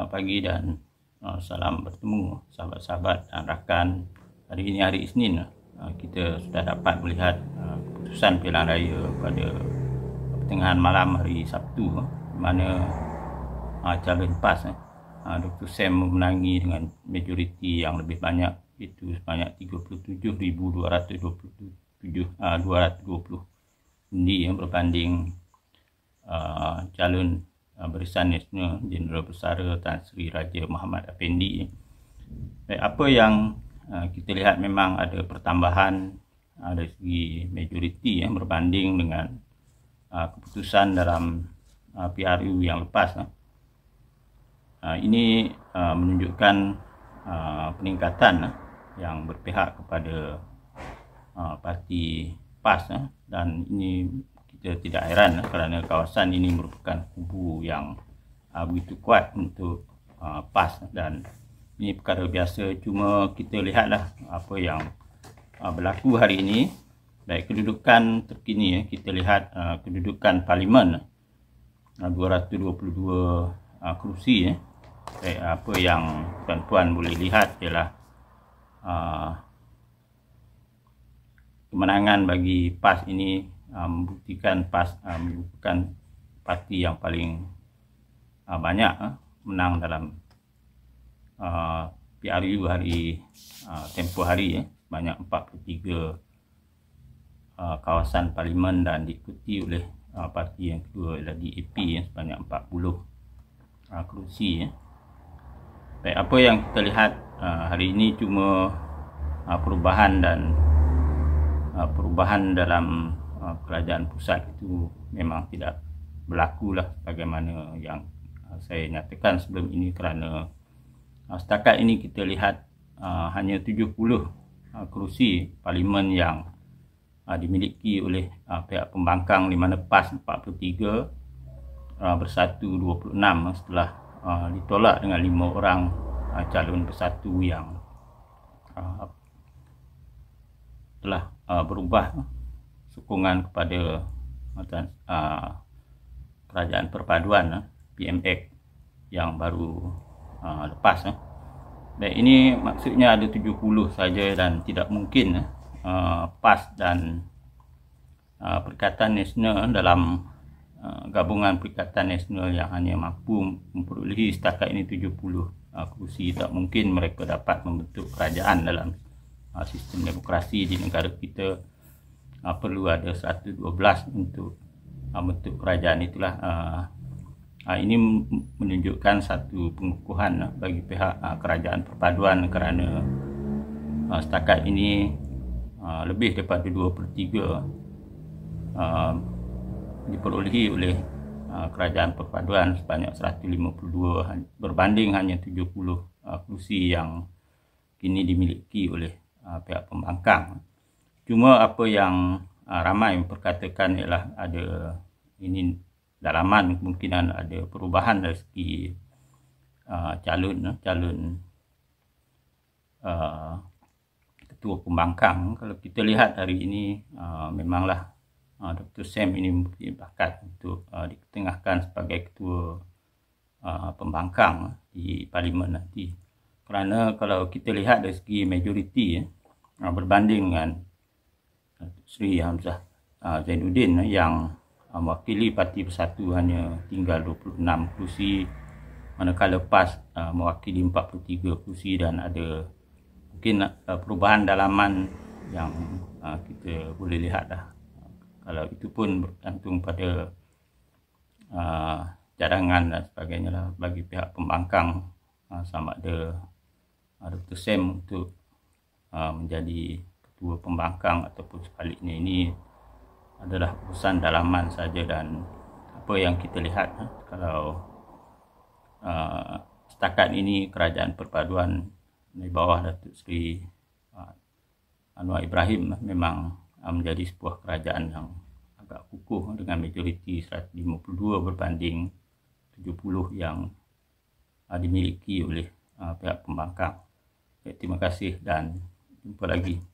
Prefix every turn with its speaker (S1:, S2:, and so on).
S1: selamat pagi dan uh, salam bertemu sahabat-sahabat dan rakan. Hari ini hari Isnin, uh, kita sudah dapat melihat uh, keputusan pilihan raya pada pertengahan malam hari Sabtu di mana calon PAS Dr. Sam memenangi dengan majoriti yang lebih banyak itu sebanyak 37,227 220 undi yang berbanding calon Ah, Barisan Nasional Jeneral Pesara Tan Sri Raja Muhammad Afendi. Eh, apa yang ah, kita lihat memang ada pertambahan uh, dari segi majoriti yang eh, berbanding dengan keputusan dalam uh, PRU yang lepas. ini menunjukkan peningkatan yang berpihak kepada parti PAS dan ini kita eh, tidak heran lah kerana kawasan ini merupakan kubu yang uh, begitu kuat untuk uh, PAS dan ini perkara biasa cuma kita lihatlah apa yang uh, berlaku hari ini baik kedudukan terkini ya kita lihat uh, kedudukan parlimen uh, 222 uh, kerusi ya baik apa yang tuan-tuan boleh lihat ialah uh, kemenangan bagi PAS ini uh, membuktikan pas uh, ah, membuktikan parti yang paling uh, banyak uh, menang dalam uh, PRU hari uh, tempoh hari eh, banyak 43 uh, kawasan parlimen dan diikuti oleh uh, parti yang kedua adalah DAP eh, sebanyak 40 uh, kerusi eh. Baik, apa yang kita lihat uh, hari ini cuma uh, perubahan dan uh, perubahan dalam Ah, kerajaan pusat itu memang tidak berlaku lah bagaimana yang ah, saya nyatakan sebelum ini kerana ah, setakat ini kita lihat hanya 70 kerusi parlimen yang dimiliki oleh pihak pembangkang di mana PAS 43 bersatu 26 setelah ditolak dengan 5 orang calon bersatu yang telah berubah sokongan kepada uh, kerajaan perpaduan uh, ah, PMX yang baru uh, lepas uh. dan ini maksudnya ada 70 saja dan tidak mungkin uh, PAS dan uh, Perikatan Nasional dalam uh, gabungan Perikatan Nasional yang hanya mampu memperolehi setakat ini 70 uh, kursi tak mungkin mereka dapat membentuk kerajaan dalam uh, sistem demokrasi di negara kita uh, perlu ada 112 untuk uh, bentuk kerajaan itulah uh, uh, ini menunjukkan satu pengukuhan uh, bagi pihak uh, kerajaan perpaduan kerana uh, setakat ini uh, lebih daripada 2 per 3 uh, diperolehi oleh kerajaan perpaduan sebanyak 152 berbanding hanya 70 kursi yang kini dimiliki oleh pihak pembangkang Cuma apa yang uh, ramai memperkatakan ialah ada ini dalaman kemungkinan ada perubahan dari segi uh, calon eh, calon uh, ketua pembangkang. Kalau kita lihat hari ini uh, memanglah uh, Dr. Sam ini mungkin bakat untuk uh, diketengahkan sebagai ketua uh, pembangkang eh, di parlimen nanti. Kerana kalau kita lihat dari segi majoriti uh, berbanding dengan Sri Hamzah ha, Zainuddin eh, yang mewakili Parti bersatu hanya tinggal 26 kursi manakala PAS ha, mewakili 43 kursi dan ada mungkin ha, perubahan dalaman yang kita boleh lihat dah. kalau itu pun bergantung pada cadangan dan sebagainya lah bagi pihak pembangkang sama ada Dr. Sam untuk menjadi dua pembangkang ataupun sebaliknya ini adalah urusan dalaman saja dan apa yang kita lihat ha, kalau uh, setakat ini kerajaan perpaduan di bawah Datuk Seri uh, Anwar Ibrahim memang uh, menjadi sebuah kerajaan yang agak kukuh dengan majoriti 152 berbanding 70 yang uh, dimiliki oleh uh, pihak pembangkang. Okay, terima kasih dan jumpa lagi.